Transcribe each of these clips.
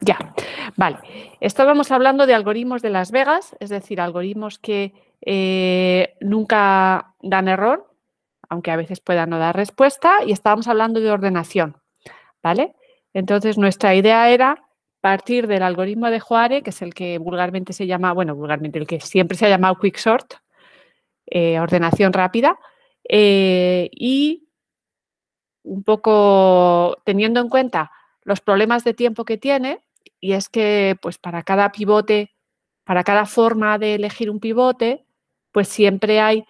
Ya, vale. Estábamos hablando de algoritmos de Las Vegas, es decir, algoritmos que eh, nunca dan error, aunque a veces puedan no dar respuesta, y estábamos hablando de ordenación, ¿vale? Entonces, nuestra idea era partir del algoritmo de Juárez, que es el que vulgarmente se llama, bueno, vulgarmente el que siempre se ha llamado Quicksort, eh, ordenación rápida, eh, y un poco teniendo en cuenta los problemas de tiempo que tiene y es que pues para cada pivote, para cada forma de elegir un pivote, pues siempre hay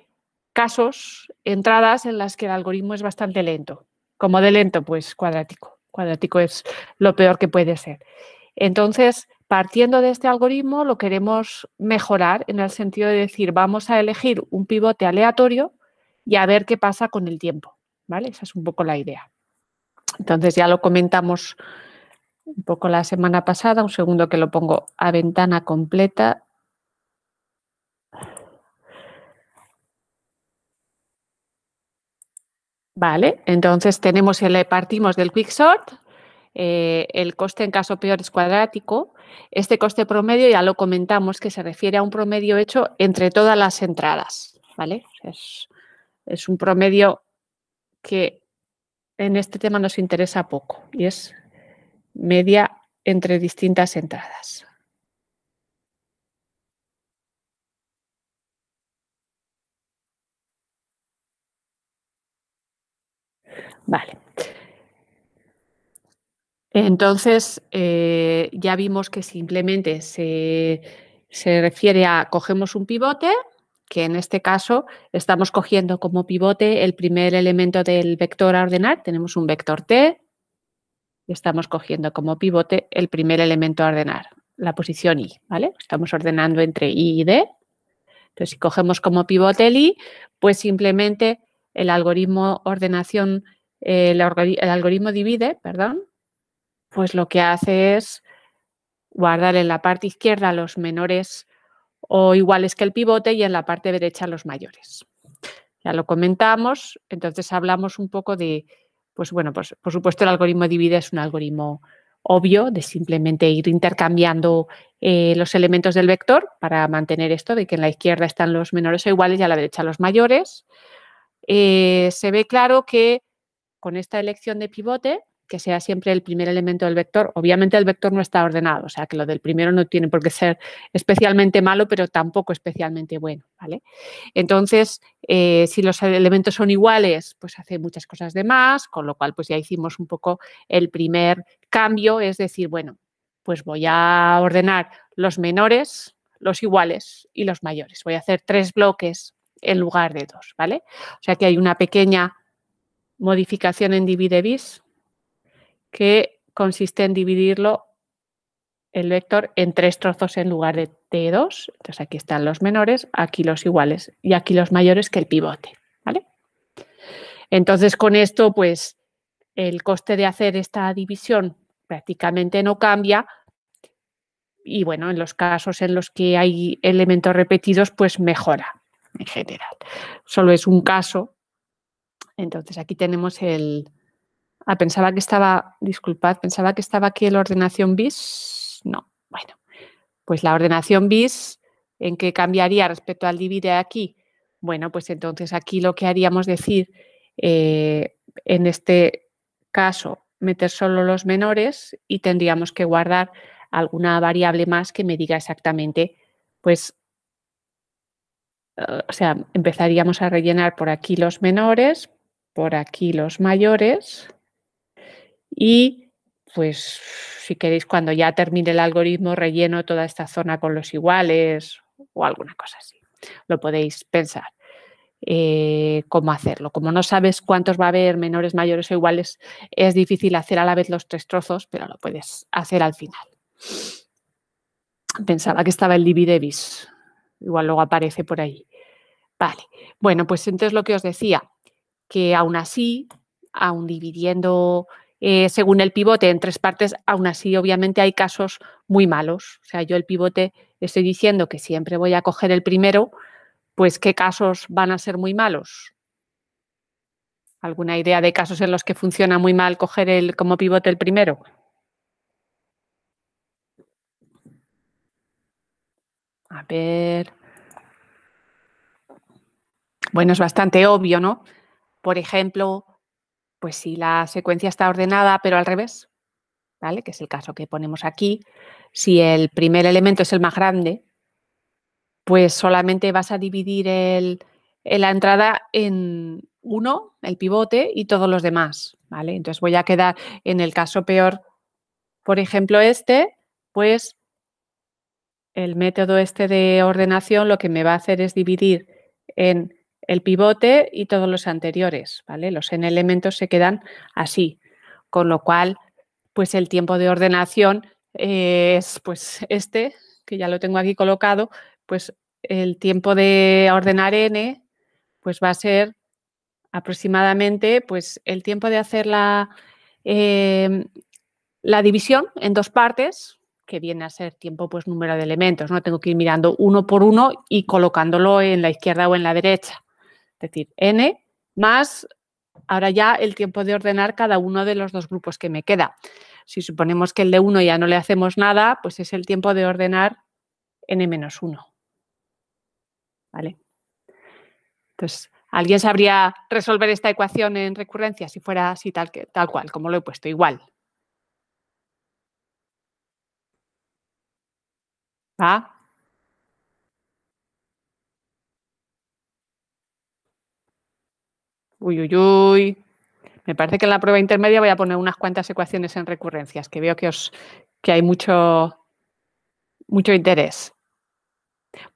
casos, entradas en las que el algoritmo es bastante lento. Como de lento, pues cuadrático. Cuadrático es lo peor que puede ser. Entonces, partiendo de este algoritmo, lo queremos mejorar en el sentido de decir, vamos a elegir un pivote aleatorio y a ver qué pasa con el tiempo. ¿Vale? Esa es un poco la idea. Entonces ya lo comentamos un poco la semana pasada, un segundo que lo pongo a ventana completa. Vale, entonces tenemos el eh, partimos del quick sort. Eh, el coste en caso peor es cuadrático. Este coste promedio ya lo comentamos que se refiere a un promedio hecho entre todas las entradas, ¿vale? Es, es un promedio que en este tema nos interesa poco y es media entre distintas entradas. Vale. Entonces, eh, ya vimos que simplemente se, se refiere a cogemos un pivote, que en este caso estamos cogiendo como pivote el primer elemento del vector a ordenar, tenemos un vector t, y estamos cogiendo como pivote el primer elemento a ordenar, la posición i, ¿vale? Estamos ordenando entre i y d. Entonces, si cogemos como pivote el i, pues simplemente el algoritmo ordenación, el algoritmo divide, perdón, pues lo que hace es guardar en la parte izquierda los menores o iguales que el pivote y en la parte derecha los mayores. Ya lo comentamos, entonces hablamos un poco de, pues bueno, pues, por supuesto el algoritmo divide es un algoritmo obvio de simplemente ir intercambiando eh, los elementos del vector para mantener esto de que en la izquierda están los menores o iguales y a la derecha los mayores. Eh, se ve claro que con esta elección de pivote que sea siempre el primer elemento del vector. Obviamente el vector no está ordenado, o sea que lo del primero no tiene por qué ser especialmente malo, pero tampoco especialmente bueno. ¿vale? Entonces, eh, si los elementos son iguales, pues hace muchas cosas de más, con lo cual pues ya hicimos un poco el primer cambio, es decir, bueno, pues voy a ordenar los menores, los iguales y los mayores. Voy a hacer tres bloques en lugar de dos, ¿vale? O sea que hay una pequeña modificación en divide bis que consiste en dividirlo el vector en tres trozos en lugar de T2. Entonces aquí están los menores, aquí los iguales y aquí los mayores que el pivote. Entonces con esto pues el coste de hacer esta división prácticamente no cambia y bueno, en los casos en los que hay elementos repetidos pues mejora en general. Solo es un caso. Entonces aquí tenemos el, Ah, pensaba que estaba, disculpad, pensaba que estaba aquí la ordenación bis. No, bueno, pues la ordenación bis, ¿en qué cambiaría respecto al divide aquí? Bueno, pues entonces aquí lo que haríamos decir, eh, en este caso, meter solo los menores y tendríamos que guardar alguna variable más que me diga exactamente, pues, eh, o sea, empezaríamos a rellenar por aquí los menores, por aquí los mayores, y pues si queréis, cuando ya termine el algoritmo, relleno toda esta zona con los iguales o alguna cosa así. Lo podéis pensar. Eh, cómo hacerlo. Como no sabes cuántos va a haber, menores, mayores o iguales, es difícil hacer a la vez los tres trozos, pero lo puedes hacer al final. Pensaba que estaba el dividevis, igual luego aparece por ahí. Vale, bueno, pues entonces lo que os decía, que aún así, aún dividiendo eh, según el pivote en tres partes, aún así obviamente hay casos muy malos. O sea, yo el pivote estoy diciendo que siempre voy a coger el primero, pues ¿qué casos van a ser muy malos? ¿Alguna idea de casos en los que funciona muy mal coger el, como pivote el primero? A ver. Bueno, es bastante obvio, ¿no? Por ejemplo, pues si la secuencia está ordenada pero al revés, ¿vale? Que es el caso que ponemos aquí, si el primer elemento es el más grande, pues solamente vas a dividir la entrada en uno, el pivote, y todos los demás, ¿vale? Entonces voy a quedar en el caso peor, por ejemplo, este, pues el método este de ordenación lo que me va a hacer es dividir en el pivote y todos los anteriores, ¿vale? Los n elementos se quedan así, con lo cual, pues el tiempo de ordenación eh, es pues este, que ya lo tengo aquí colocado, pues el tiempo de ordenar n, pues va a ser aproximadamente pues el tiempo de hacer la, em, la división en dos partes, que viene a ser tiempo pues número de elementos, no tengo que ir mirando uno por uno y colocándolo en la izquierda o en la derecha. Es decir, n más ahora ya el tiempo de ordenar cada uno de los dos grupos que me queda. Si suponemos que el de 1 ya no le hacemos nada, pues es el tiempo de ordenar n-1. menos ¿Vale? Entonces, ¿alguien sabría resolver esta ecuación en recurrencia si fuera así tal, que, tal cual, como lo he puesto? Igual. ¿Va? Uy, uy, uy. Me parece que en la prueba intermedia voy a poner unas cuantas ecuaciones en recurrencias, que veo que, os, que hay mucho, mucho interés.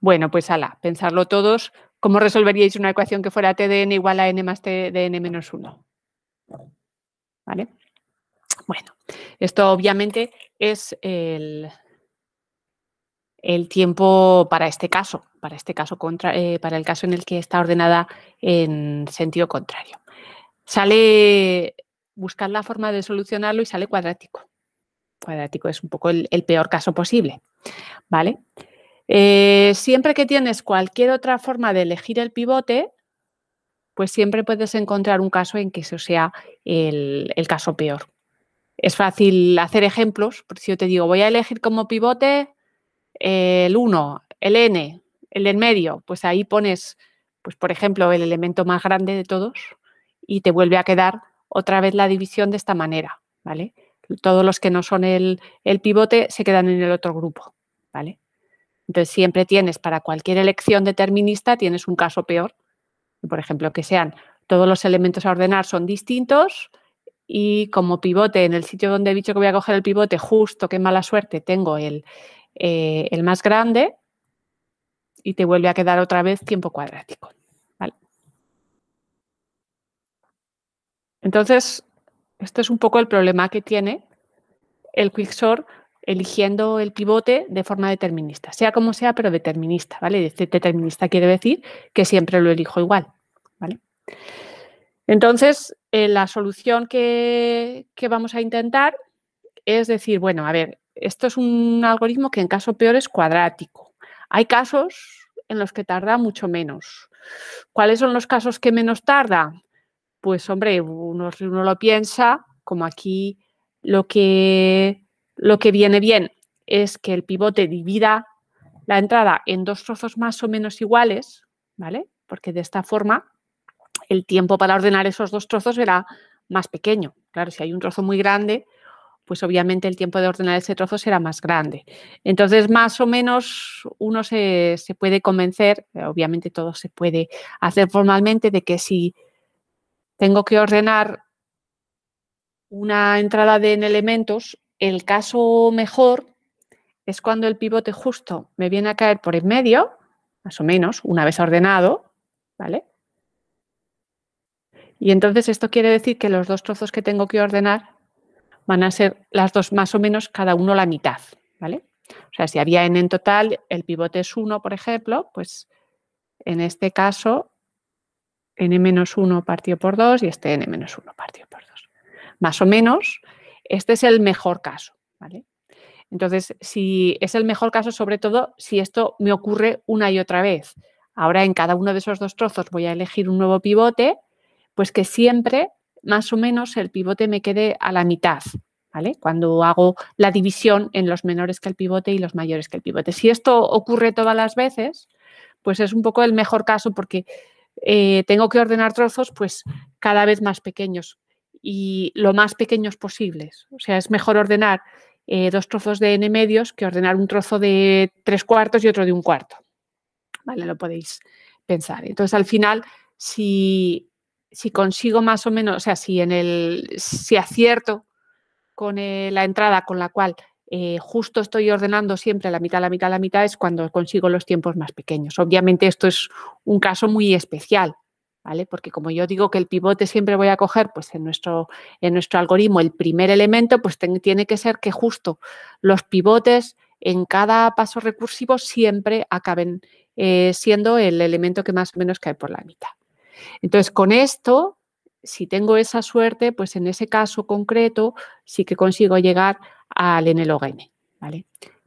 Bueno, pues ala, pensarlo todos. ¿Cómo resolveríais una ecuación que fuera t de n igual a n más t de n menos 1? ¿Vale? Bueno, esto obviamente es el, el tiempo para este caso, para este caso contra, eh, para el caso en el que está ordenada en sentido contrario. Sale buscar la forma de solucionarlo y sale cuadrático. Cuadrático es un poco el, peor caso posible. ¿Vale? Eh, siempre que tienes cualquier otra forma de elegir el pivote, pues siempre puedes encontrar un caso en que eso sea el, el caso peor. Es fácil hacer ejemplos, por si yo te digo voy a elegir como pivote el 1, el n, el en medio, pues ahí pones, pues por ejemplo, el elemento más grande de todos y te vuelve a quedar otra vez la división de esta manera, ¿vale? Todos los que no son el, el pivote se quedan en el otro grupo, ¿vale? Entonces siempre tienes para cualquier elección determinista, tienes un caso peor, por ejemplo, que sean todos los elementos a ordenar son distintos y como pivote en el sitio donde he dicho que voy a coger el pivote, justo, qué mala suerte, tengo el, eh, el más grande y te vuelve a quedar otra vez tiempo cuadrático. Entonces, este es un poco el problema que tiene el quicksort eligiendo el pivote de forma determinista, sea como sea, pero determinista, ¿vale? Este determinista quiere decir que siempre lo elijo igual, ¿vale? Entonces, eh, la solución que, que, vamos a intentar es decir, bueno, a ver, esto es un algoritmo que en caso peor es cuadrático. Hay casos en los que tarda mucho menos. ¿Cuáles son los casos que menos tarda? Pues hombre, uno, uno lo piensa, como aquí lo que, lo que viene bien es que el pivote divida la entrada en dos trozos más o menos iguales, ¿vale? Porque de esta forma el tiempo para ordenar esos dos trozos será más pequeño. Claro, si hay un trozo muy grande, pues obviamente el tiempo de ordenar ese trozo será más grande. Entonces, más o menos uno se, puede convencer, eh, obviamente todo se puede hacer formalmente, de que si tengo que ordenar una entrada de, en elementos, el caso mejor es cuando el pivote justo me viene a caer por en medio, más o menos, una vez ordenado, ¿vale? Y entonces esto quiere decir que los dos trozos que tengo que ordenar van a ser las dos más o menos cada uno la mitad, ¿vale? O sea, si había n en total, el pivote es 1, por ejemplo, pues en este caso n-1 partido por 2 y este n-1 partido por 2. Más o menos, este es el mejor caso, ¿vale? Entonces, si es el mejor caso, sobre todo si esto me ocurre una y otra vez. Ahora en cada uno de esos dos trozos voy a elegir un nuevo pivote, pues que siempre más o menos el pivote me quede a la mitad, ¿vale? Cuando hago la división en los menores que el pivote y los mayores que el pivote. Si esto ocurre todas las veces, pues es un poco el mejor caso porque eh, tengo que ordenar trozos pues cada vez más pequeños y lo más pequeños posibles. O sea, es mejor ordenar eh, dos trozos de n medios que ordenar un trozo de tres cuartos y otro de un cuarto. Vale, lo podéis pensar. Entonces, al final, si si consigo más o menos, o sea, si en el, si acierto con eh, la entrada con la cual eh, justo estoy ordenando siempre la mitad, la mitad, la mitad, es cuando consigo los tiempos más pequeños. Obviamente esto es un caso muy especial, ¿vale? Porque como yo digo que el pivote siempre voy a coger, pues en nuestro, en nuestro algoritmo el primer elemento, pues tiene que ser que justo los pivotes en cada paso recursivo siempre acaben eh, siendo el elemento que más o menos cae por la mitad. Entonces, con esto, si tengo esa suerte, pues en ese caso concreto sí que consigo llegar al NLOGN, ¿vale?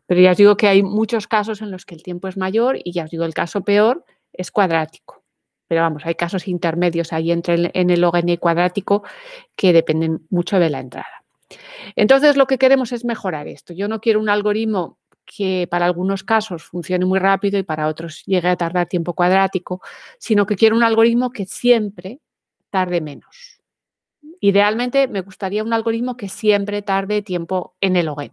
Pero ya os digo que hay muchos casos en los que el tiempo es mayor y ya os digo, el caso peor es cuadrático. Pero vamos, hay casos intermedios ahí entre el NLOGN y cuadrático que dependen mucho de la entrada. Entonces, lo que queremos es mejorar esto. Yo no quiero un algoritmo que para algunos casos funcione muy rápido y para otros llegue a tardar tiempo cuadrático, sino que quiero un algoritmo que siempre tarde menos. Idealmente me gustaría un algoritmo que siempre tarde tiempo en el ON.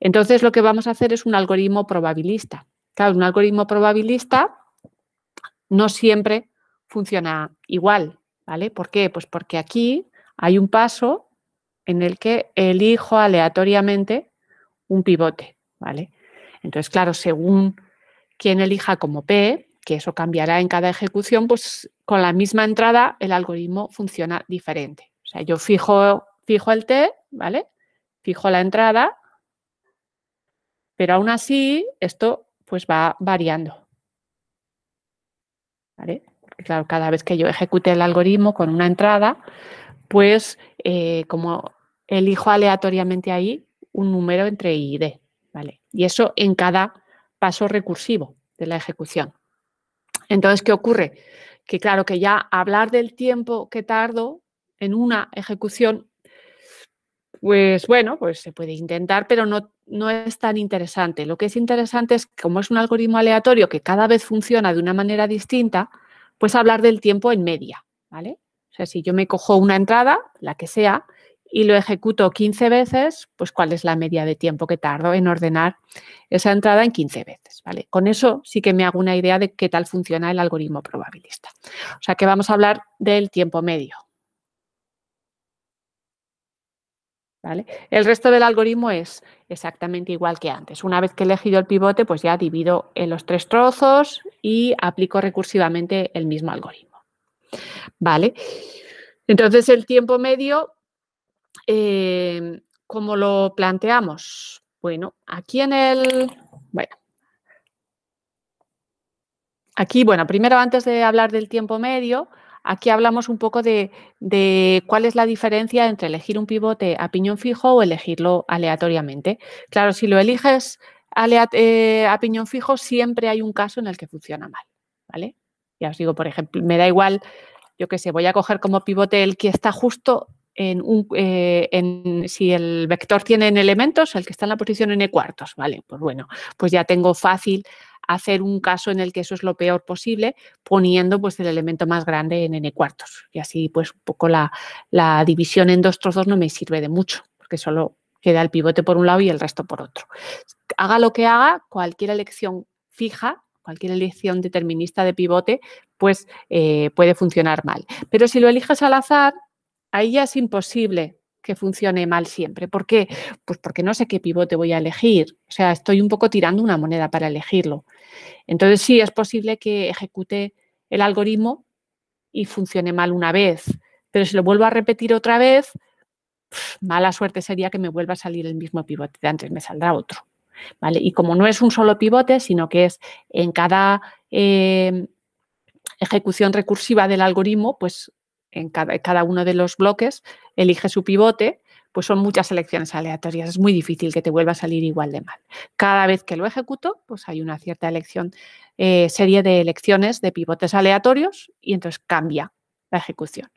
Entonces lo que vamos a hacer es un algoritmo probabilista. Claro, un algoritmo probabilista no siempre funciona igual, ¿vale? ¿Por qué? Pues porque aquí hay un paso en el que elijo aleatoriamente un pivote, ¿vale? Entonces, claro, según quien elija como P, que eso cambiará en cada ejecución, pues con la misma entrada el algoritmo funciona diferente. O sea, yo fijo, fijo el T, ¿vale? Fijo la entrada, pero aún así esto pues va variando. ¿Vale? claro, cada vez que yo ejecute el algoritmo con una entrada, pues eh, como elijo aleatoriamente ahí, un número entre I y D. ¿vale? Y eso en cada paso recursivo de la ejecución. Entonces, ¿qué ocurre? Que claro que ya hablar del tiempo que tardo en una ejecución, pues bueno, pues se puede intentar, pero no, no es tan interesante. Lo que es interesante es, como es un algoritmo aleatorio que cada vez funciona de una manera distinta, pues hablar del tiempo en media, ¿vale? O sea, si yo me cojo una entrada, la que sea, y lo ejecuto 15 veces, pues cuál es la media de tiempo que tardo en ordenar esa entrada en 15 veces, ¿vale? Con eso sí que me hago una idea de qué tal funciona el algoritmo probabilista. O sea que vamos a hablar del tiempo medio. ¿Vale? El resto del algoritmo es exactamente igual que antes. Una vez que he elegido el pivote, pues ya divido en los tres trozos y aplico recursivamente el mismo algoritmo. ¿Vale? Entonces el tiempo medio Em, ¿cómo lo planteamos? Bueno, aquí en el... Bueno, aquí, bueno, primero antes de hablar del tiempo medio, aquí hablamos un poco de, cuál es la diferencia entre elegir un pivote a piñón fijo o elegirlo aleatoriamente. Claro, si lo eliges eh, a piñón fijo, siempre hay un caso en el que funciona mal, ¿vale? Ya os digo, por ejemplo, me da igual, yo qué sé, voy a coger como pivote el que está justo eh, si el vector tiene en elementos, el que está en la posición n cuartos, ¿vale? Pues bueno, pues ya tengo fácil hacer un caso en el que eso es lo peor posible, poniendo pues el elemento más grande en n cuartos. Y así pues un poco la, división en dos trozos no me sirve de mucho, porque solo queda el pivote por un lado y el resto por otro. Haga lo que haga, cualquier elección fija cualquier elección determinista de pivote, pues eh, puede funcionar mal. Pero si lo eliges al azar, ahí ya es imposible que funcione mal siempre. ¿Por qué? Pues porque no sé qué pivote voy a elegir. O sea, estoy un poco tirando una moneda para elegirlo. Entonces sí, es posible que ejecute el algoritmo y funcione mal una vez. Pero si lo vuelvo a repetir otra vez, mala suerte sería que me vuelva a salir el mismo pivote. De antes me saldrá otro. ¿Vale? Y como no es un solo pivote, sino que es en cada eh, ejecución recursiva del algoritmo, pues en cada, uno de los bloques, elige su pivote, pues son muchas elecciones aleatorias. Es muy difícil que te vuelva a salir igual de mal. Cada vez que lo ejecuto, pues hay una cierta elección, eh, serie de elecciones de pivotes aleatorios y entonces cambia la ejecución.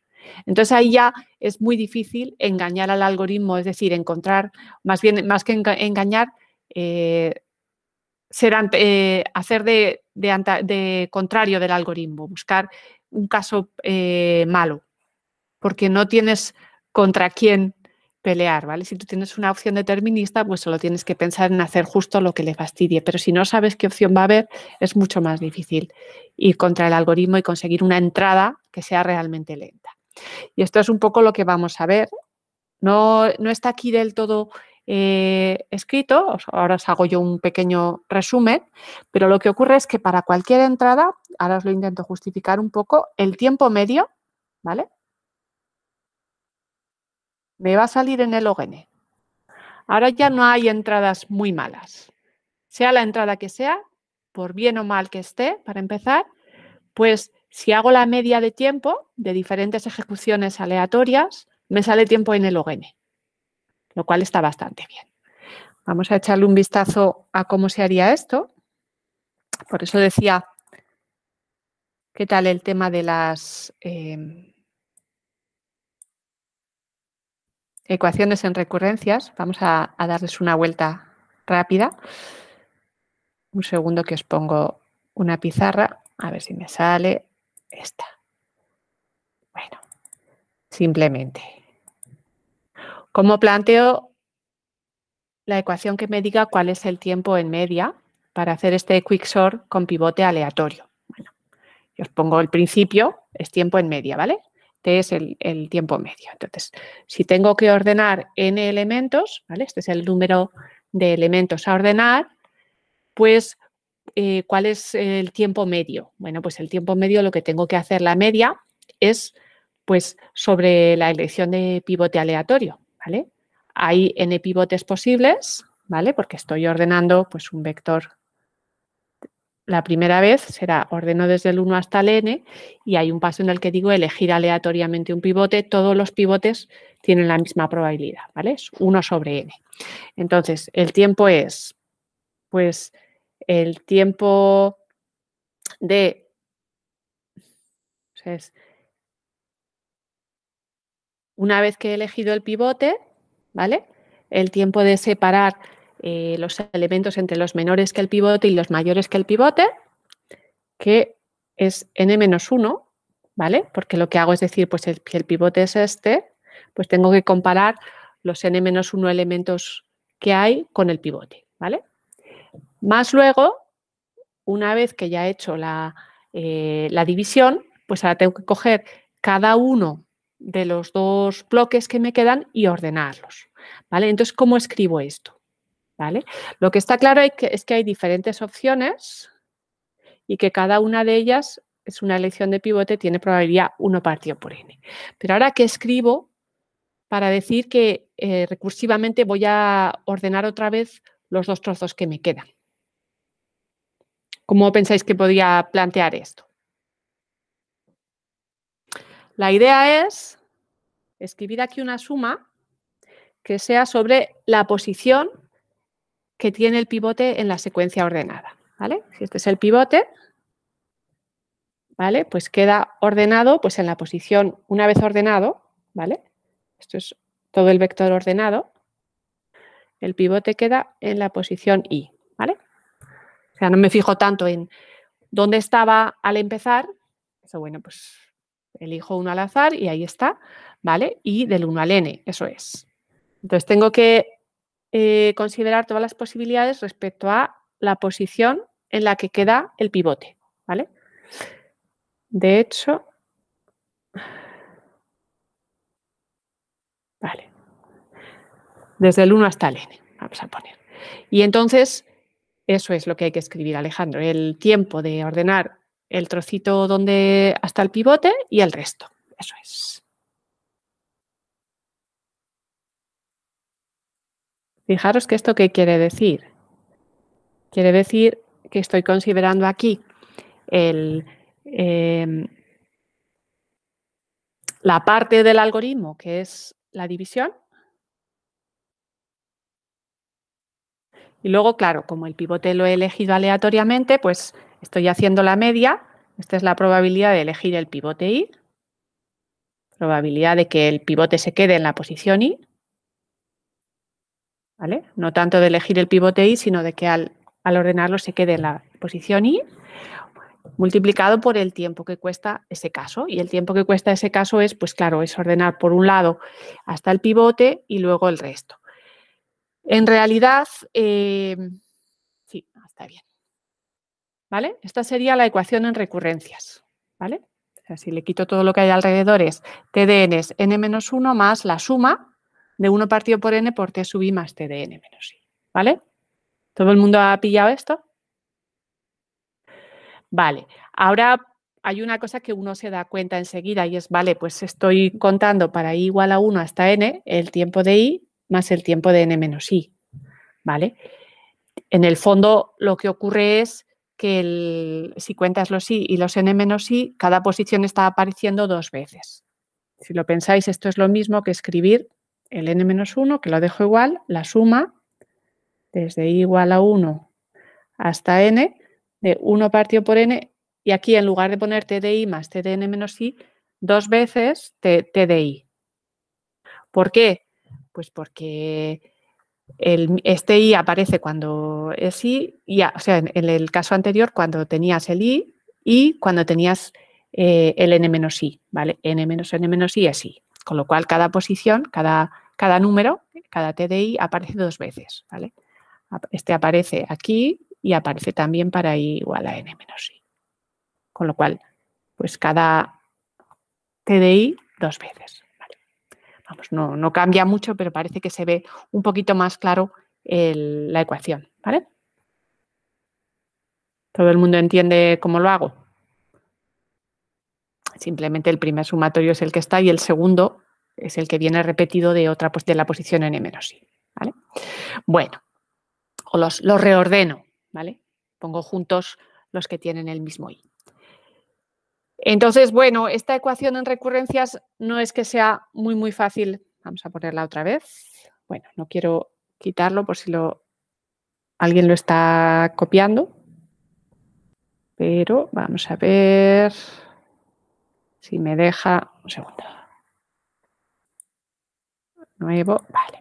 Entonces ahí ya es muy difícil engañar al algoritmo, es decir, encontrar, más bien, más que engañar, eh, eh, hacer de, contrario del algoritmo, buscar un caso malo porque no tienes contra quién pelear, ¿vale? Si tú tienes una opción determinista, pues solo tienes que pensar en hacer justo lo que le fastidie, pero si no sabes qué opción va a haber, es mucho más difícil ir contra el algoritmo y conseguir una entrada que sea realmente lenta. Y esto es un poco lo que vamos a ver. No, está aquí del todo eh, escrito, ahora os hago yo un pequeño resumen, pero lo que ocurre es que para cualquier entrada, ahora os lo intento justificar un poco, el tiempo medio, ¿vale? me va a salir en el OGN. Ahora ya no hay entradas muy malas. Sea la entrada que sea, por bien o mal que esté, para empezar, pues si hago la media de tiempo de diferentes ejecuciones aleatorias, me sale tiempo en el O-N, lo cual está bastante bien. Vamos a echarle un vistazo a cómo se haría esto. Por eso decía, ¿qué tal el tema de las... Em, ecuaciones en recurrencias. Vamos a, darles una vuelta rápida. Un segundo que os pongo una pizarra, a ver si me sale esta. Bueno, simplemente. Como planteo la ecuación que me diga cuál es el tiempo en media para hacer este quicksort con pivote aleatorio? Bueno, yo os pongo el principio, es tiempo en media, ¿vale? Este es el, tiempo medio. Entonces, si tengo que ordenar n elementos, ¿vale? Este es el número de elementos a ordenar, pues, eh, ¿cuál es el tiempo medio? Bueno, pues el tiempo medio lo que tengo que hacer la media es, pues, sobre la elección de pivote aleatorio, ¿vale? Hay n pivotes posibles, ¿vale? Porque estoy ordenando, pues, un vector la primera vez será ordeno desde el 1 hasta el n y hay un paso en el que digo elegir aleatoriamente un pivote. Todos los pivotes tienen la misma probabilidad, ¿vale? Es 1 sobre n. Entonces, el tiempo es, pues, el tiempo de... es, una vez que he elegido el pivote, ¿vale? El tiempo de separar eh, los elementos entre los menores que el pivote y los mayores que el pivote, que es n-1, ¿vale? Porque lo que hago es decir, pues el, si el pivote es este, pues tengo que comparar los n-1 elementos que hay con el pivote, ¿vale? Más luego, una vez que ya he hecho la, eh, la división, pues ahora tengo que coger cada uno de los dos bloques que me quedan y ordenarlos, ¿vale? Entonces, ¿cómo escribo esto? Lo que está claro es que hay diferentes opciones y que cada una de ellas es una elección de pivote, tiene probabilidad 1 partido por n. Pero ahora, ¿qué escribo para decir que eh, recursivamente voy a ordenar otra vez los dos trozos que me quedan? ¿Cómo pensáis que podría plantear esto? La idea es escribir aquí una suma que sea sobre la posición que tiene el pivote en la secuencia ordenada. ¿vale? Si este es el pivote, ¿vale? Pues queda ordenado pues en la posición, una vez ordenado, ¿vale? Esto es todo el vector ordenado. El pivote queda en la posición i ¿vale? O sea, no me fijo tanto en dónde estaba al empezar. Eso, bueno, pues elijo uno al azar y ahí está, ¿vale? Y del 1 al n, eso es. Entonces tengo que eh, considerar todas las posibilidades respecto a la posición en la que queda el pivote, ¿vale? De hecho, vale, desde el 1 hasta el n, vamos a poner. Y entonces, eso es lo que hay que escribir, Alejandro, el tiempo de ordenar el trocito donde hasta el pivote y el resto. Eso es. Fijaros que esto qué quiere decir. Quiere decir que estoy considerando aquí em, la parte del algoritmo que es la división. Y luego, claro, como el pivote lo he elegido aleatoriamente, pues estoy haciendo la media. Esta es la probabilidad de elegir el pivote Y, probabilidad de que el pivote se quede en la posición Y. No tanto de elegir el pivote Y, sino de que al, ordenarlo se quede en la posición Y multiplicado por el tiempo que cuesta ese caso. Y el tiempo que cuesta ese caso es, pues claro, es ordenar por un lado hasta el pivote y luego el resto. En realidad, eh, sí, está bien. ¿Vale? Esta sería la ecuación en recurrencias. ¿Vale? si le quito todo lo que hay alrededor es TDN es n-1 más la suma de 1 partido por n por t sub i más t de n menos i. ¿Vale? ¿Todo el mundo ha pillado esto? Vale, ahora hay una cosa que uno se da cuenta enseguida y es, vale, pues estoy contando para i igual a 1 hasta n el tiempo de i más el tiempo de n menos i. ¿Vale? En el fondo lo que ocurre es que si cuentas los i y los n menos i, cada posición está apareciendo dos veces. Si lo pensáis, esto es lo mismo que escribir el n-1, que lo dejo igual, la suma desde i igual a 1 hasta n, de 1 partido por n, y aquí en lugar de poner t de i más t de n menos i, dos veces t, de i. ¿Por qué? Pues porque el, este i aparece cuando es i, y, o sea, en, el caso anterior cuando tenías el i y cuando tenías eh, el n menos i, ¿vale? n menos n menos i es i, con lo cual cada posición, cada cada número, cada TDI aparece dos veces, ¿vale? Este aparece aquí y aparece también para i igual a n menos i. Con lo cual, pues cada TDI dos veces. ¿vale? Vamos, no, no, cambia mucho, pero parece que se ve un poquito más claro la ecuación, ¿Todo el mundo entiende cómo lo hago? Simplemente el primer sumatorio es el que está y el segundo es el que viene repetido de, otra, pues, de la posición n-i. ¿vale? Bueno, o los, los reordeno, ¿vale? Pongo juntos los que tienen el mismo i. Entonces, bueno, esta ecuación en recurrencias no es que sea muy, muy fácil. Vamos a ponerla otra vez. Bueno, no quiero quitarlo por si lo, alguien lo está copiando. Pero vamos a ver si me deja un segundo nuevo, vale.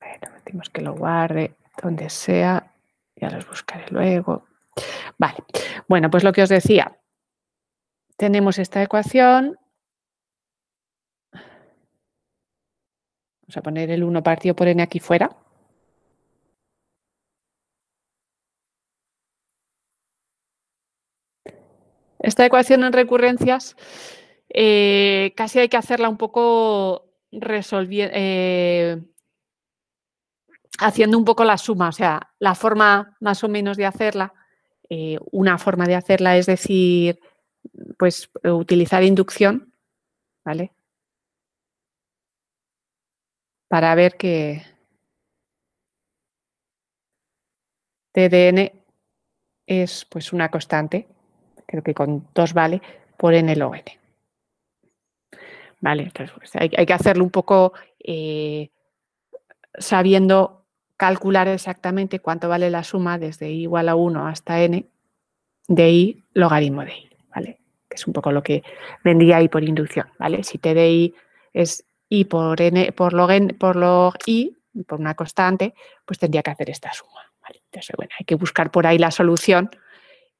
Bueno, decimos que lo guarde donde sea, ya los buscaré luego. Vale, bueno, pues lo que os decía, tenemos esta ecuación. Vamos a poner el 1 partido por n aquí fuera. Esta ecuación en recurrencias eh, casi hay que hacerla un poco resolviendo, eh, haciendo un poco la suma, o sea, la forma más o menos de hacerla, eh, una forma de hacerla es decir, pues eh, utilizar inducción, ¿vale? Para ver que TDN es pues una constante, creo que con 2 vale, por n n ¿vale? Pues, hay, hay que hacerlo un poco eh, sabiendo calcular exactamente cuánto vale la suma desde i igual a 1 hasta n de i logaritmo de i, ¿vale? Que es un poco lo que vendría ahí por inducción, ¿vale? Si t de i es i por n por log, n, por log i, por una constante, pues tendría que hacer esta suma, Entonces, bueno, hay que buscar por ahí la solución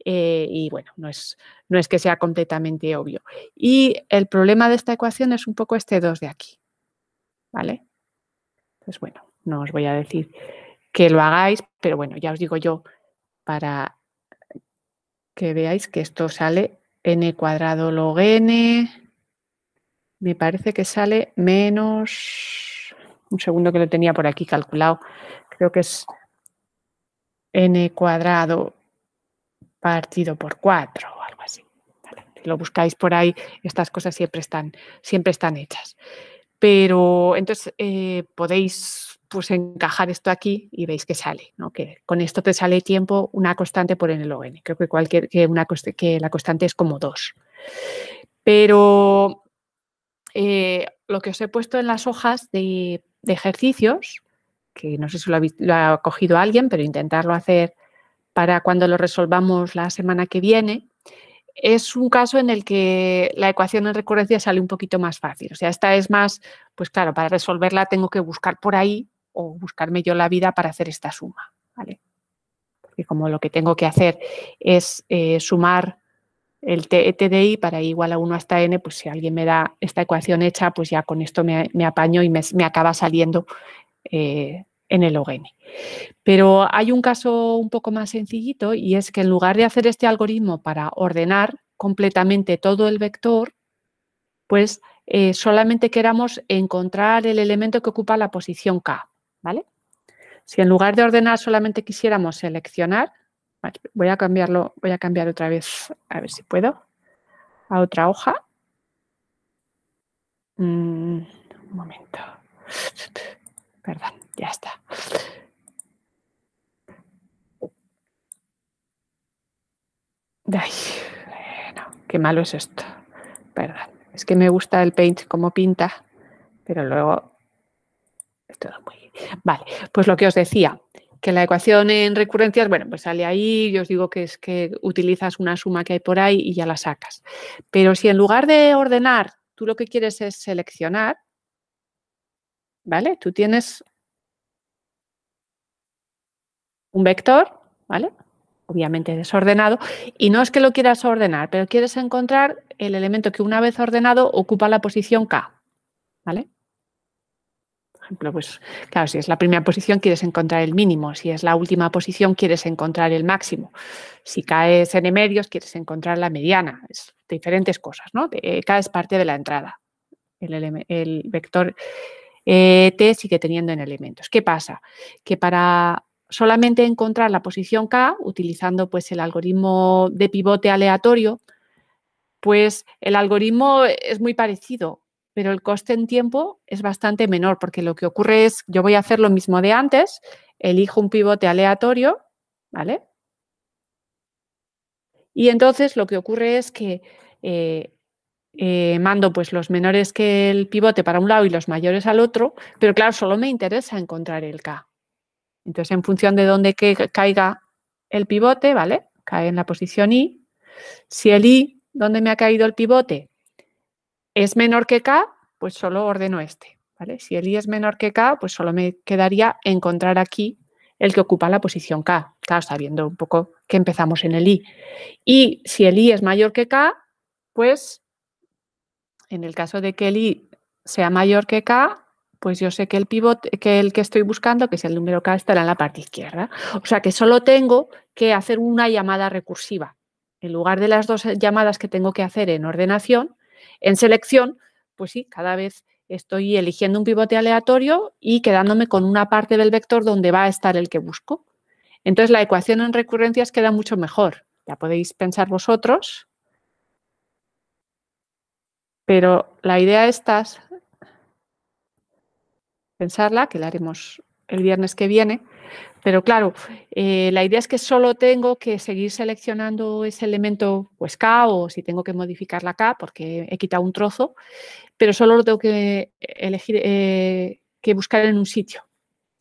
eh, y bueno, no es, no es que sea completamente obvio. Y el problema de esta ecuación es un poco este 2 de aquí, ¿vale? Pues bueno, no os voy a decir que lo hagáis, pero bueno, ya os digo yo para que veáis que esto sale n cuadrado log n, me parece que sale menos, un segundo que lo tenía por aquí calculado, creo que es n cuadrado partido por cuatro o algo así. Si lo buscáis por ahí, estas cosas siempre están, siempre están hechas. Pero entonces eh, podéis pues, encajar esto aquí y veis que sale, que con esto te sale tiempo una constante por n log n. Creo que, cualquier, que, una, que la constante es como 2. Pero eh, lo que os he puesto en las hojas de, ejercicios, que no sé si lo ha, lo ha cogido alguien, pero intentarlo hacer para cuando lo resolvamos la semana que viene, es un caso en el que la ecuación en recurrencia sale un poquito más fácil. O sea, esta es más, pues claro, para resolverla tengo que buscar por ahí o buscarme yo la vida para hacer esta suma, ¿vale? Porque como lo que tengo que hacer es eh, sumar el T, e, i para I igual a 1 hasta n, pues si alguien me da esta ecuación hecha, pues ya con esto me, apaño y me, acaba saliendo eh, en el OGM Pero hay un caso un poco más sencillito y es que en lugar de hacer este algoritmo para ordenar completamente todo el vector, pues eh, solamente queramos encontrar el elemento que ocupa la posición K, ¿vale? Si en lugar de ordenar solamente quisiéramos seleccionar, voy a cambiarlo, voy a cambiar otra vez, a ver si puedo, a otra hoja. Mm, un momento, perdón. Ya está. Ay, qué malo es esto. Perdón. Es que me gusta el paint como pinta, pero luego es todo muy. Vale, pues lo que os decía, que la ecuación en recurrencias, bueno, pues sale ahí, yo os digo que es que utilizas una suma que hay por ahí y ya la sacas. Pero si en lugar de ordenar, tú lo que quieres es seleccionar, ¿vale? Tú tienes un vector, ¿vale? Obviamente desordenado, y no es que lo quieras ordenar, pero quieres encontrar el elemento que una vez ordenado ocupa la posición K, ¿vale? Por ejemplo, pues claro, si es la primera posición quieres encontrar el mínimo, si es la última posición quieres encontrar el máximo, si caes en medios quieres encontrar la mediana, es diferentes cosas, ¿no? K es parte de la entrada, el, vector eh, T sigue teniendo en elementos. ¿Qué pasa? Que para solamente encontrar la posición K utilizando pues el algoritmo de pivote aleatorio, pues el algoritmo es muy parecido, pero el coste en tiempo es bastante menor porque lo que ocurre es yo voy a hacer lo mismo de antes, elijo un pivote aleatorio, ¿vale? Y entonces lo que ocurre es que eh, eh, mando pues los menores que el pivote para un lado y los mayores al otro, pero claro, solo me interesa encontrar el K. Entonces, en función de dónde caiga el pivote, ¿vale? Cae en la posición I. Si el I, donde me ha caído el pivote, es menor que K, pues solo ordeno este, ¿vale? Si el I es menor que K, pues solo me quedaría encontrar aquí el que ocupa la posición K. Claro, sabiendo un poco que empezamos en el I. Y si el I es mayor que K, pues en el caso de que el I sea mayor que K, pues yo sé que el pivote que el que estoy buscando, que es el número K, estará en la parte izquierda. O sea que solo tengo que hacer una llamada recursiva. En lugar de las dos llamadas que tengo que hacer en ordenación, en selección, pues sí, cada vez estoy eligiendo un pivote aleatorio y quedándome con una parte del vector donde va a estar el que busco. Entonces la ecuación en recurrencias queda mucho mejor. Ya podéis pensar vosotros. Pero la idea estas pensarla, que la haremos el viernes que viene. Pero claro, eh, la idea es que solo tengo que seguir seleccionando ese elemento, pues K, o si tengo que modificar la K, porque he quitado un trozo, pero solo lo tengo que elegir, eh, que buscar en un sitio.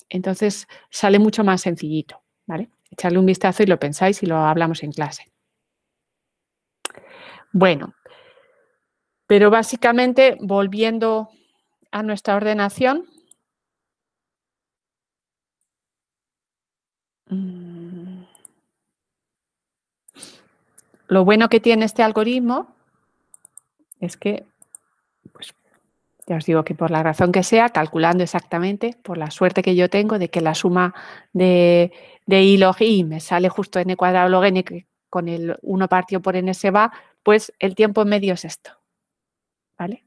Entonces sale mucho más sencillito, ¿vale? Echarle un vistazo y lo pensáis y lo hablamos en clase. Bueno, pero básicamente volviendo a nuestra ordenación, Mm. Lo bueno que tiene este algoritmo es que, pues, ya os digo que por la razón que sea, calculando exactamente, por la suerte que yo tengo de que la suma de, de i log i me sale justo n cuadrado log n con el 1 partido por n se va, pues el tiempo en medio es esto. ¿Vale?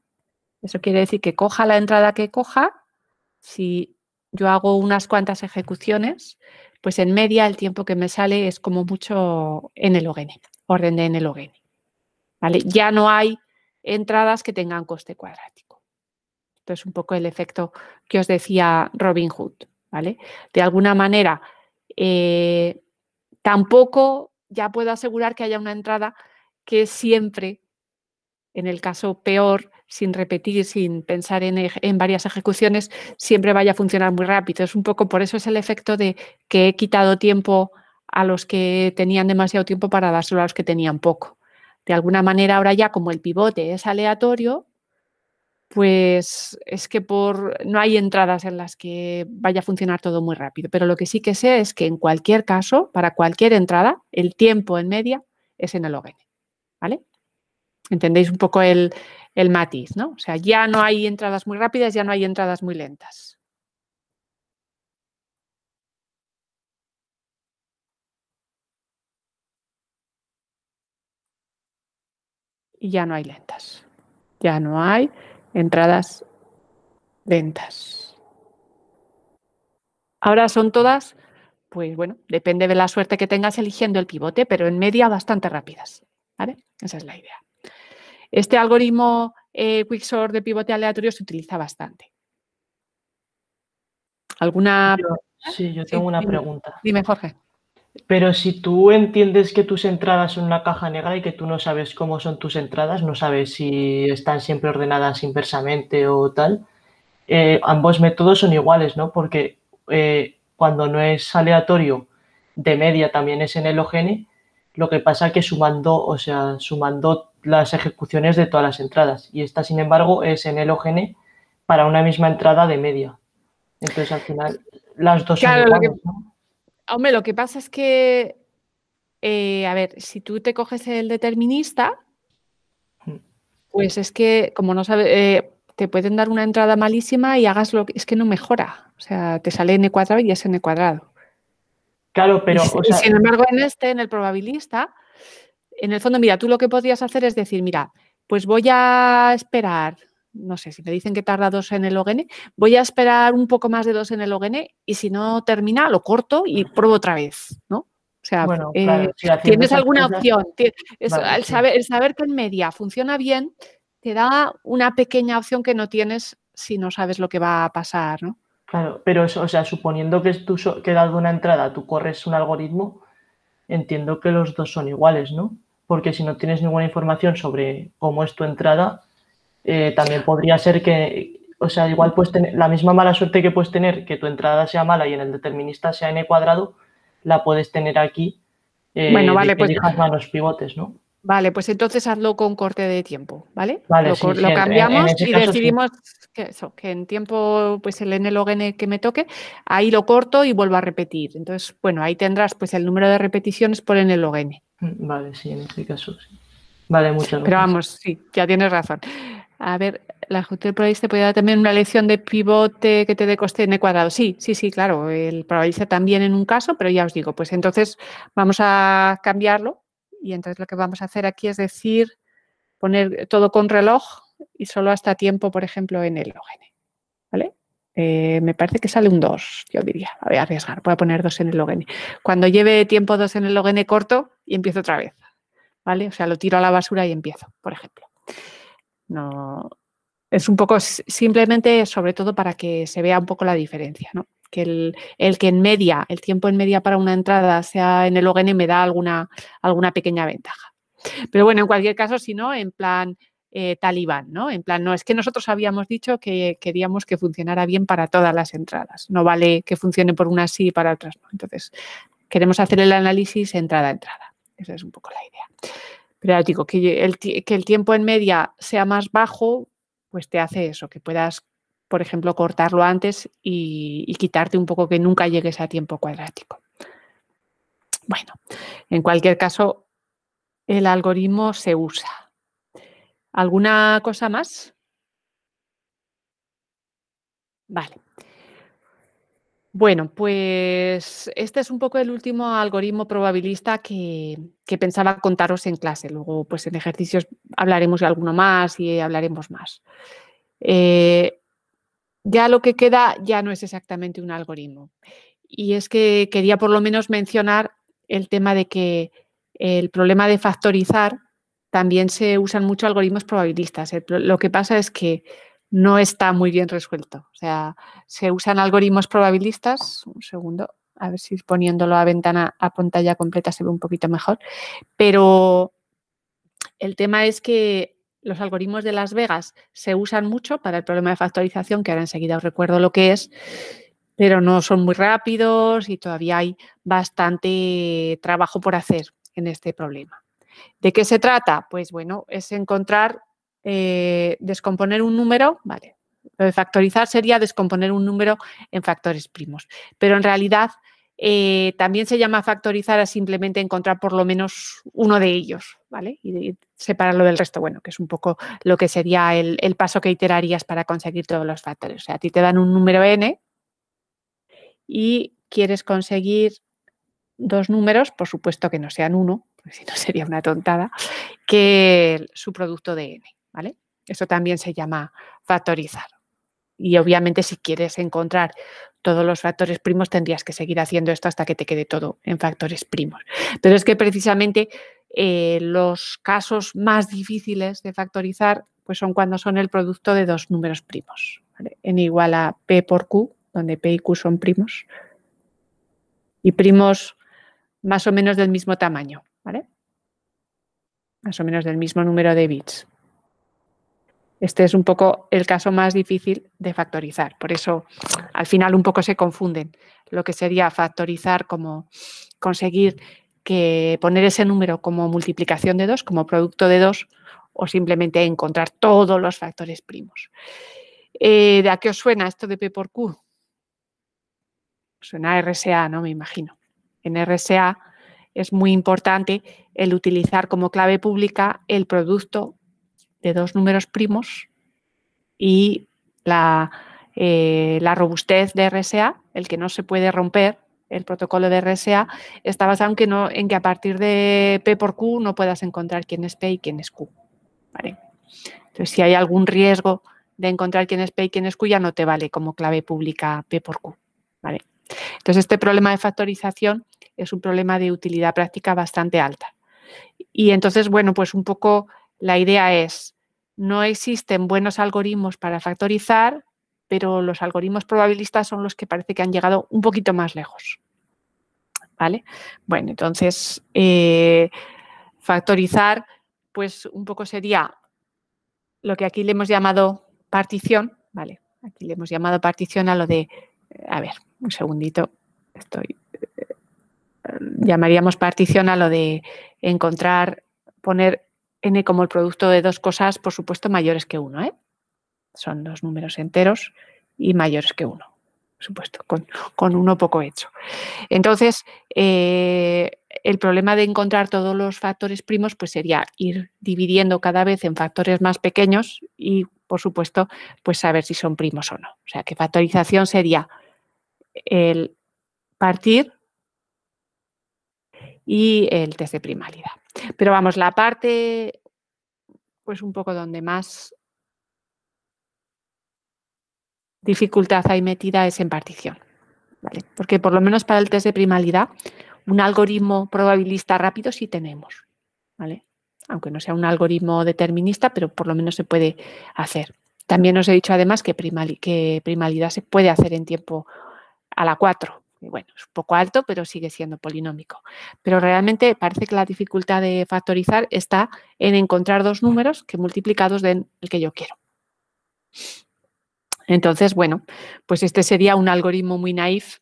Eso quiere decir que coja la entrada que coja, si yo hago unas cuantas ejecuciones, pues en media el tiempo que me sale es como mucho en el OGN, orden de NLOGN. ¿vale? Ya no hay entradas que tengan coste cuadrático. esto es un poco el efecto que os decía Robin Hood. ¿vale? De alguna manera, eh, tampoco ya puedo asegurar que haya una entrada que siempre, en el caso peor, sin repetir, sin pensar en, varias ejecuciones, siempre vaya a funcionar muy rápido. Es un poco por eso es el efecto de que he quitado tiempo a los que tenían demasiado tiempo para dárselo a los que tenían poco. De alguna manera, ahora ya como el pivote es aleatorio, pues es que por no hay entradas en las que vaya a funcionar todo muy rápido. Pero lo que sí que sé es que en cualquier caso, para cualquier entrada, el tiempo en media es en el OGN. ¿Vale? ¿Entendéis un poco el, el matiz, ¿no? O sea, ya no hay entradas muy rápidas, ya no hay entradas muy lentas. Y ya no hay lentas. Ya no hay entradas lentas. Ahora son todas, pues bueno, depende de la suerte que tengas eligiendo el pivote, pero en media bastante rápidas. ¿Vale? Esa es la idea. Este algoritmo eh, Quicksort de pivote aleatorio se utiliza bastante. ¿Alguna? pregunta? sí, yo tengo una pregunta. Dime, Jorge. Pero si tú entiendes que tus entradas son una caja negra y que tú no sabes cómo son tus entradas, no sabes si están siempre ordenadas inversamente o tal, eh, ambos métodos son iguales, ¿no? Porque eh, cuando no es aleatorio, de media también es en el lo que pasa es que sumando, o sea, sumando las ejecuciones de todas las entradas y esta, sin embargo, es en el OGN para una misma entrada de media. Entonces, al final, las dos son que, Hombre, lo que pasa es que, eh, a ver, si tú te coges el determinista, hmm. pues es que, como no sabes, eh, te pueden dar una entrada malísima y hagas lo que es que no mejora. O sea, te sale n cuadrado y es n cuadrado. Claro, pero. sin embargo, en este, en el probabilista, en el fondo, mira, tú lo que podrías hacer es decir, mira, pues voy a esperar, no sé, si me dicen que tarda dos en el OGN, voy a esperar un poco más de dos en el OGN y si no termina, lo corto y pruebo otra vez, ¿no? O sea, eh, tienes alguna opción. el, saber, que en media funciona bien te da una pequeña opción que no tienes si no sabes lo que va a pasar, ¿no? Claro, pero eso, o sea, suponiendo que, tú, que dado una entrada tú corres un algoritmo, entiendo que los dos son iguales, ¿no? porque si no tienes ninguna información sobre cómo es tu entrada, eh, también podría ser que, o sea, igual puedes tener la misma mala suerte que puedes tener, que tu entrada sea mala y en el determinista sea n cuadrado, la puedes tener aquí. Eh, bueno, vale, pues pivotes, ¿no? Vale, pues entonces hazlo con corte de tiempo, ¿vale? vale lo, cambiamos y decidimos que, que en tiempo, pues el n log n que me toque, ahí lo corto y vuelvo a repetir. Entonces, bueno, ahí tendrás pues el número de repeticiones por n log n. Mm, vale, sí, en este caso sí. Vale, muchas gracias. Pero vamos, sí, ya tienes razón. A ver, la Jutel Probabilista puede dar también una lección de pivote que te dé coste n cuadrado. Sí, sí, sí, claro. El probabilista también en un caso, pero ya os digo, pues entonces vamos a cambiarlo y entonces lo que vamos a hacer aquí es decir, poner todo con reloj y solo hasta tiempo, por ejemplo, en el logn. ¿Vale? Eh, me parece que sale un 2, yo diría. Voy a arriesgar, voy a poner 2 en el logn. Cuando lleve tiempo 2 en el logn corto y empiezo otra vez. ¿Vale? O sea, lo tiro a la basura y empiezo, por ejemplo. No, es un poco simplemente, sobre todo para que se vea un poco la diferencia, ¿no? que el, que en media, el tiempo en media para una entrada sea en el OGN me da alguna, alguna pequeña ventaja. Pero bueno, en cualquier caso, si no, en plan eh, talibán, ¿no? En plan, no, es que nosotros habíamos dicho que queríamos que funcionara bien para todas las entradas. No vale que funcione por unas sí y para otras no. Entonces, queremos hacer el análisis entrada a entrada. Esa es un poco la idea. Pero digo, que el, que el tiempo en media sea más bajo, pues te hace eso, que puedas por ejemplo, cortarlo antes y, quitarte un poco que nunca llegues a tiempo cuadrático. Bueno, en cualquier caso, el algoritmo se usa. ¿Alguna cosa más? Vale. Bueno, pues este es un poco el último algoritmo probabilista que, pensaba contaros en clase. Luego, pues en ejercicios hablaremos de alguno más y hablaremos más. Eh, ya lo que queda ya no es exactamente un algoritmo. Y es que quería por lo menos mencionar el tema de que el problema de factorizar también se usan mucho algoritmos probabilistas. Lo que pasa es que no está muy bien resuelto. O sea, se usan algoritmos probabilistas. Un segundo, a ver si poniéndolo a ventana a pantalla completa se ve un poquito mejor. Pero el tema es que los algoritmos de Las Vegas se usan mucho para el problema de factorización, que ahora enseguida os recuerdo lo que es, pero no son muy rápidos y todavía hay bastante trabajo por hacer en este problema. ¿De qué se trata? Pues bueno, es encontrar, eh, descomponer un número, vale, lo de factorizar sería descomponer un número en factores primos, pero en realidad eh, también se llama factorizar a simplemente encontrar por lo menos uno de ellos, ¿vale? Y separarlo del resto, bueno, que es un poco lo que sería el, paso que iterarías para conseguir todos los factores. O sea, a ti te dan un número n y quieres conseguir dos números, por supuesto que no sean uno, porque si no sería una tontada, que su producto de n, ¿vale? Eso también se llama factorizar. Y obviamente si quieres encontrar todos los factores primos, tendrías que seguir haciendo esto hasta que te quede todo en factores primos. Pero es que precisamente eh, los casos más difíciles de factorizar pues son cuando son el producto de dos números primos, en igual a P por Q, donde P y Q son primos, y primos más o menos del mismo tamaño, Más o menos del mismo número de bits. Este es un poco el caso más difícil de factorizar. Por eso al final un poco se confunden lo que sería factorizar como conseguir que poner ese número como multiplicación de dos, como producto de 2, o simplemente encontrar todos los factores primos. Eh, ¿De a qué os suena esto de P por Q? Suena RSA, ¿no? Me imagino. En RSA es muy importante el utilizar como clave pública el producto de dos números primos y la, eh, robustez de RSA, el que no se puede romper, el protocolo de RSA, está basado en que, no, en que a partir de P por Q no puedas encontrar quién es P y quién es Q. Entonces, si hay algún riesgo de encontrar quién es P y quién es Q, ya no te vale como clave pública P por Q. ¿vale? Entonces, este problema de factorización es un problema de utilidad práctica bastante alta. Y entonces, bueno, pues un poco la idea es, no existen buenos algoritmos para factorizar, pero los algoritmos probabilistas son los que parece que han llegado un poquito más lejos. ¿Vale? Bueno, entonces, eh, factorizar, pues un poco sería lo que aquí le hemos llamado partición, ¿vale? Aquí le hemos llamado partición a lo de, a ver, un segundito, estoy, eh, llamaríamos partición a lo de encontrar, poner n como el producto de dos cosas, por supuesto, mayores que uno. ¿eh? Son los números enteros y mayores que uno, por supuesto, con, con uno poco hecho. Entonces, eh, el problema de encontrar todos los factores primos pues sería ir dividiendo cada vez en factores más pequeños y, por supuesto, pues saber si son primos o no. O sea, que factorización sería el partir y el test de primalidad. Pero vamos, la parte, pues un poco donde más dificultad hay metida es en partición. Porque por lo menos para el test de primalidad, un algoritmo probabilista rápido sí tenemos. ¿vale? Aunque no sea un algoritmo determinista, pero por lo menos se puede hacer. También os he dicho además que, primalidad se puede hacer en tiempo a la 4, bueno, es un poco alto, pero sigue siendo polinómico. Pero realmente parece que la dificultad de factorizar está en encontrar dos números que multiplicados den el que yo quiero. Entonces, bueno, pues este sería un algoritmo muy naif,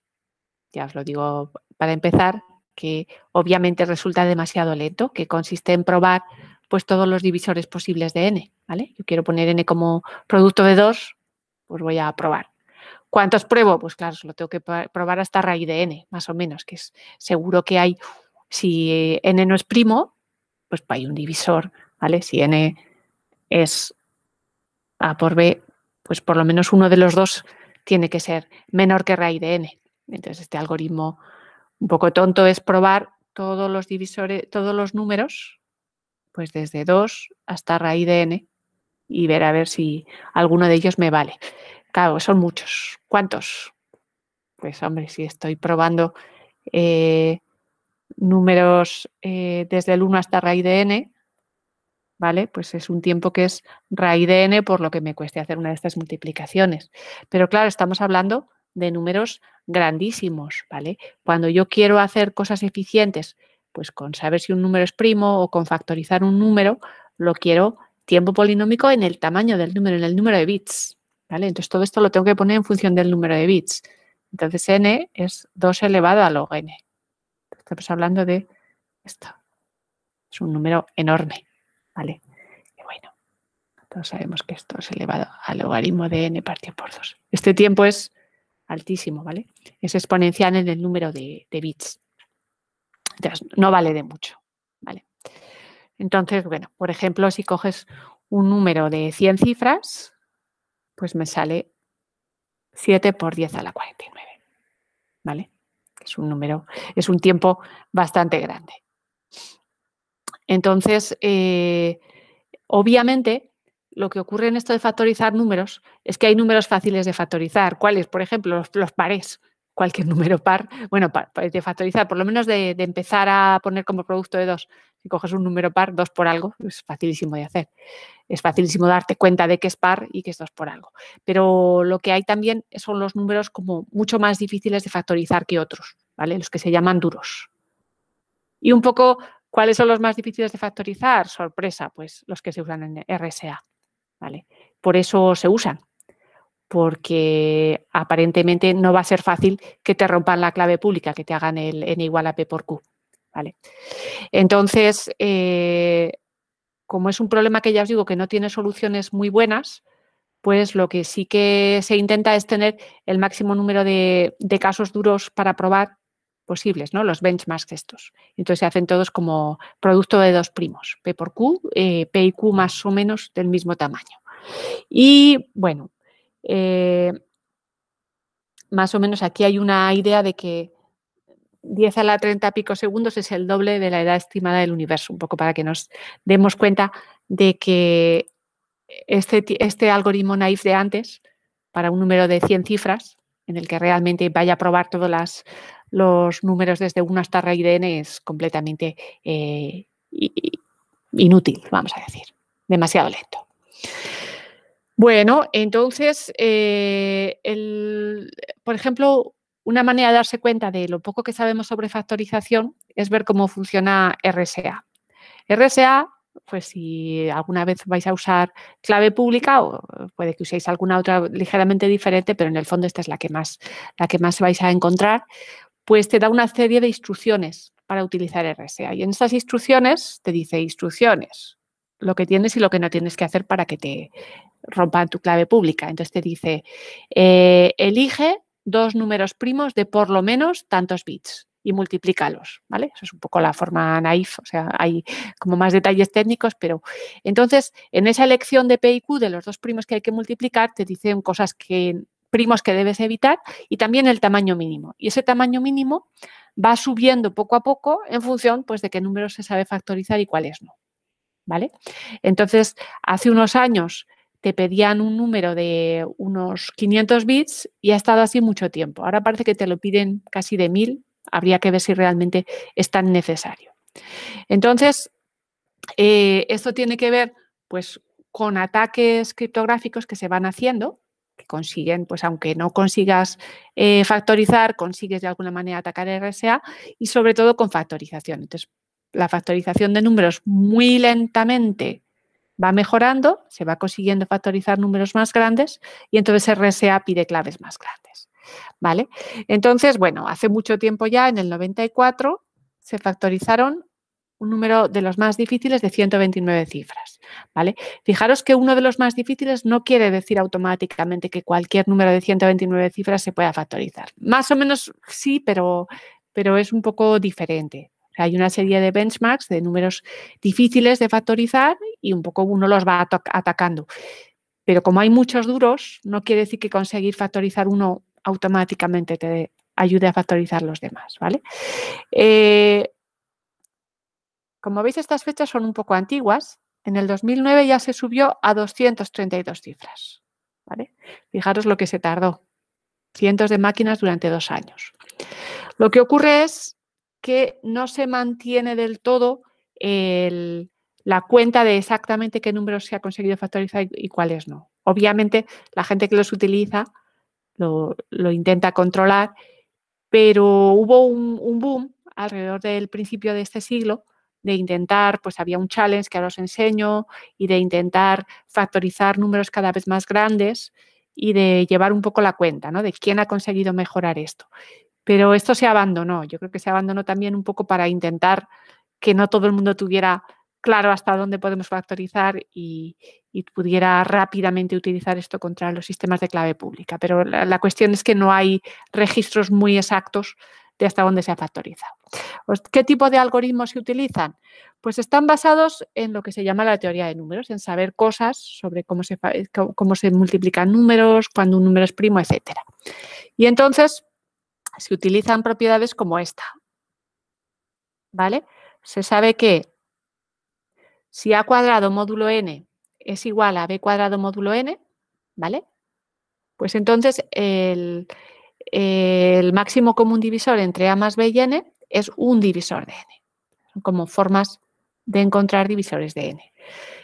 ya os lo digo para empezar, que obviamente resulta demasiado lento, que consiste en probar pues todos los divisores posibles de n, ¿vale? Yo quiero poner n como producto de 2, pues voy a probar ¿Cuántos pruebo? Pues claro, lo tengo que probar hasta raíz de n, más o menos, que es seguro que hay, si n no es primo, pues hay un divisor, ¿vale? Si n es a por b, pues por lo menos uno de los dos tiene que ser menor que raíz de n. Entonces, este algoritmo un poco tonto es probar todos los divisores, todos los números, pues desde 2 hasta raíz de n y ver a ver si alguno de ellos me vale son muchos. ¿Cuántos? Pues hombre, si estoy probando eh, números eh, desde el 1 hasta raíz de n, ¿vale? Pues es un tiempo que es raíz de n por lo que me cueste hacer una de estas multiplicaciones. Pero claro, estamos hablando de números grandísimos, ¿vale? Cuando yo quiero hacer cosas eficientes, pues con saber si un número es primo o con factorizar un número, lo quiero tiempo polinómico en el tamaño del número, en el número de bits, ¿vale? Entonces todo esto lo tengo que poner en función del número de bits. Entonces n es 2 elevado a log n. Estamos hablando de esto. Es un número enorme, ¿vale? Y bueno, todos sabemos que esto es elevado al logaritmo de n partido por 2. Este tiempo es altísimo, ¿vale? Es exponencial en el número de, bits. Entonces, no vale de mucho, ¿vale? Entonces, bueno, por ejemplo, si coges un número de 100 cifras, pues me sale 7 por 10 a la 49. ¿Vale? Es un número, es un tiempo bastante grande. Entonces, eh, obviamente, lo que ocurre en esto de factorizar números es que hay números fáciles de factorizar. ¿Cuáles? Por ejemplo, los, los pares cualquier número par, bueno, par, de factorizar, por lo menos de, de, empezar a poner como producto de dos. Si coges un número par, dos por algo, es facilísimo de hacer. Es facilísimo darte cuenta de que es par y que es dos por algo. Pero lo que hay también son los números como mucho más difíciles de factorizar que otros, ¿vale? Los que se llaman duros. Y un poco, ¿cuáles son los más difíciles de factorizar? Sorpresa, pues los que se usan en RSA, ¿vale? Por eso se usan, porque aparentemente no va a ser fácil que te rompan la clave pública, que te hagan el n igual a p por q. ¿vale? Entonces, eh, como es un problema que ya os digo que no tiene soluciones muy buenas, pues lo que sí que se intenta es tener el máximo número de, casos duros para probar posibles, ¿no? Los benchmarks estos. Entonces se hacen todos como producto de dos primos, P por Q, eh, P y Q más o menos del mismo tamaño. Y bueno, eh, más o menos aquí hay una idea de que 10 a la 30 pico segundos es el doble de la edad estimada del universo, un poco para que nos demos cuenta de que este, este algoritmo naif de antes, para un número de 100 cifras, en el que realmente vaya a probar todos los números desde 1 hasta raíz de n, es completamente eh, inútil, vamos a decir, demasiado lento. Bueno, entonces, eh, por ejemplo, una manera de darse cuenta de lo poco que sabemos sobre factorización es ver cómo funciona RSA. RSA, pues si alguna vez vais a usar clave pública o puede que uséis alguna otra ligeramente diferente, pero en el fondo esta es la que más, la que más vais a encontrar, pues te da una serie de instrucciones para utilizar RSA. Y en esas instrucciones te dice instrucciones, lo que tienes y lo que no tienes que hacer para que te, rompan tu clave pública. Entonces te dice, eh, elige dos números primos de por lo menos tantos bits y multiplícalos, ¿vale? Eso es un poco la forma naif, o sea, hay como más detalles técnicos, pero entonces en esa elección de P y Q de los dos primos que hay que multiplicar te dicen cosas que primos que debes evitar y también el tamaño mínimo. Y ese tamaño mínimo va subiendo poco a poco en función pues, de qué números se sabe factorizar y cuáles no. ¿Vale? Entonces, hace unos años te pedían un número de unos 500 bits y ha estado así mucho tiempo. Ahora parece que te lo piden casi de 1000. Habría que ver si realmente es tan necesario. Entonces, eh, esto tiene que ver pues, con ataques criptográficos que se van haciendo, que consiguen, pues aunque no consigas eh, factorizar, consigues de alguna manera atacar RSA y sobre todo con factorización. Entonces, la factorización de números muy lentamente va mejorando, se va consiguiendo factorizar números más grandes y entonces RSA pide claves más grandes. ¿Vale? Entonces, bueno, hace mucho tiempo ya, en el 94, se factorizaron un número de los más difíciles de 129 cifras. ¿vale? Fijaros que uno de los más difíciles no quiere decir automáticamente que cualquier número de 129 cifras se pueda factorizar. Más o menos sí, pero, pero es un poco diferente hay una serie de benchmarks, de números difíciles de factorizar y un poco uno los va atacando. Pero como hay muchos duros, no quiere decir que conseguir factorizar uno automáticamente te ayude a factorizar los demás, ¿vale? Eh, como veis, estas fechas son un poco antiguas. En el 2009 ya se subió a 232 cifras, Fijaros lo que se tardó. Cientos de máquinas durante dos años. Lo que ocurre es que no se mantiene del todo la cuenta de exactamente qué números se ha conseguido factorizar y, cuáles no. Obviamente, la gente que los utiliza lo, intenta controlar, pero hubo un, boom alrededor del principio de este siglo de intentar, pues había un challenge que ahora os enseño, y de intentar factorizar números cada vez más grandes y de llevar un poco la cuenta, ¿no? De quién ha conseguido mejorar esto. Pero esto se abandonó. Yo creo que se abandonó también un poco para intentar que no todo el mundo tuviera claro hasta dónde podemos factorizar y, pudiera rápidamente utilizar esto contra los sistemas de clave pública. Pero la, cuestión es que no hay registros muy exactos de hasta dónde se ha factorizado. Pues, ¿Qué tipo de algoritmos se utilizan? Pues están basados en lo que se llama la teoría de números, en saber cosas sobre cómo se, cómo se multiplican números, cuando un número es primo, etc. Y entonces, se utilizan propiedades como esta. ¿Vale? Se sabe que si a cuadrado módulo n es igual a b cuadrado módulo n, ¿vale? Pues entonces el, máximo común divisor entre a más b y n es un divisor de n. Son como formas de encontrar divisores de n.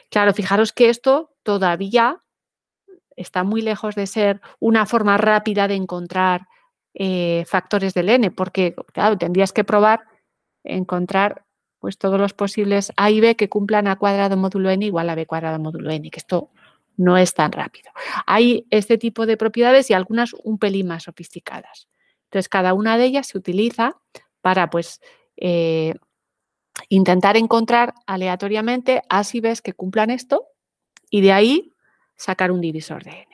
Claro, fijaros que esto todavía está muy lejos de ser una forma rápida de encontrar eh, factores del n, porque, claro, tendrías que probar, encontrar pues todos los posibles A y B que cumplan A cuadrado módulo n igual a B cuadrado módulo n, que esto no es tan rápido. Hay este tipo de propiedades y algunas un pelín más sofisticadas. Entonces, cada una de ellas se utiliza para, pues, eh, intentar encontrar aleatoriamente A y B que cumplan esto y de ahí sacar un divisor de n.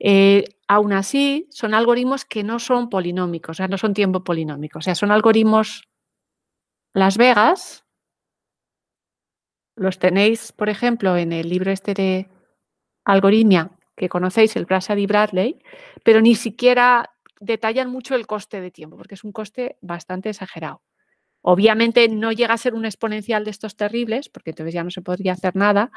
Eh, aún así, son algoritmos que no son polinómicos, o sea, no son tiempo polinómico. O sea, son algoritmos Las Vegas. Los tenéis, por ejemplo, en el libro este de algoritmia que conocéis, el prasad y Bradley, pero ni siquiera detallan mucho el coste de tiempo, porque es un coste bastante exagerado. Obviamente no llega a ser un exponencial de estos terribles, porque entonces ya no se podría hacer nada,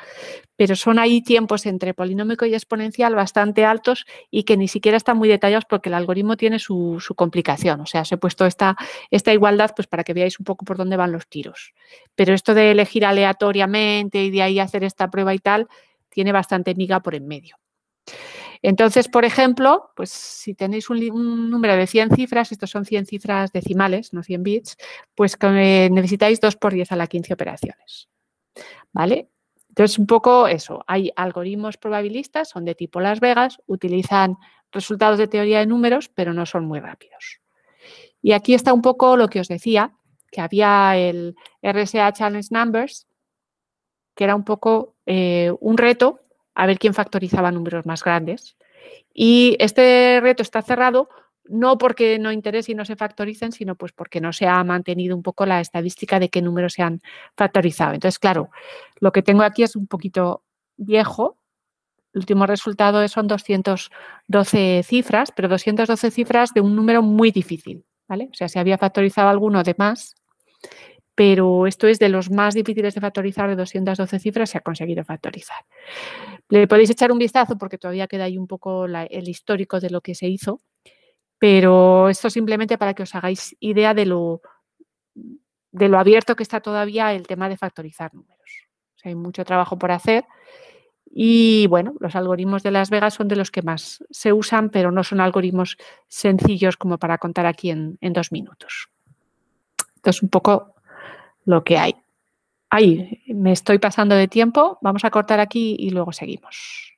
pero son ahí tiempos entre polinómico y exponencial bastante altos y que ni siquiera están muy detallados porque el algoritmo tiene su, complicación. O sea, os he puesto esta, esta igualdad pues para que veáis un poco por dónde van los tiros. Pero esto de elegir aleatoriamente y de ahí hacer esta prueba y tal, tiene bastante miga por en medio. Entonces, por ejemplo, pues si tenéis un, número de 100 cifras, estos son 100 cifras decimales, no 100 bits, pues eh, necesitáis 2 por 10 a la 15 operaciones. ¿Vale? Entonces, un poco eso, hay algoritmos probabilistas, son de tipo Las Vegas, utilizan resultados de teoría de números, pero no son muy rápidos. Y aquí está un poco lo que os decía, que había el RSA Challenge Numbers, que era un poco eh, un reto a ver quién factorizaba números más grandes. Y este reto está cerrado no porque no interese y no se factoricen, sino pues porque no se ha mantenido un poco la estadística de qué números se han factorizado. Entonces, claro, lo que tengo aquí es un poquito viejo. El último resultado son 212 cifras, pero 212 cifras de un número muy difícil, ¿vale? O sea, si había factorizado alguno de más, pero esto es de los más difíciles de factorizar, de 212 cifras se ha conseguido factorizar. Le podéis echar un vistazo porque todavía queda ahí un poco el histórico de lo que se hizo, pero esto simplemente para que os hagáis idea de lo, de lo abierto que está todavía el tema de factorizar números. hay mucho trabajo por hacer y bueno, los algoritmos de Las Vegas son de los que más se usan, pero no son algoritmos sencillos como para contar aquí en, en dos minutos. Entonces, un poco lo que hay. Ahí, me estoy pasando de tiempo, vamos a cortar aquí y luego seguimos.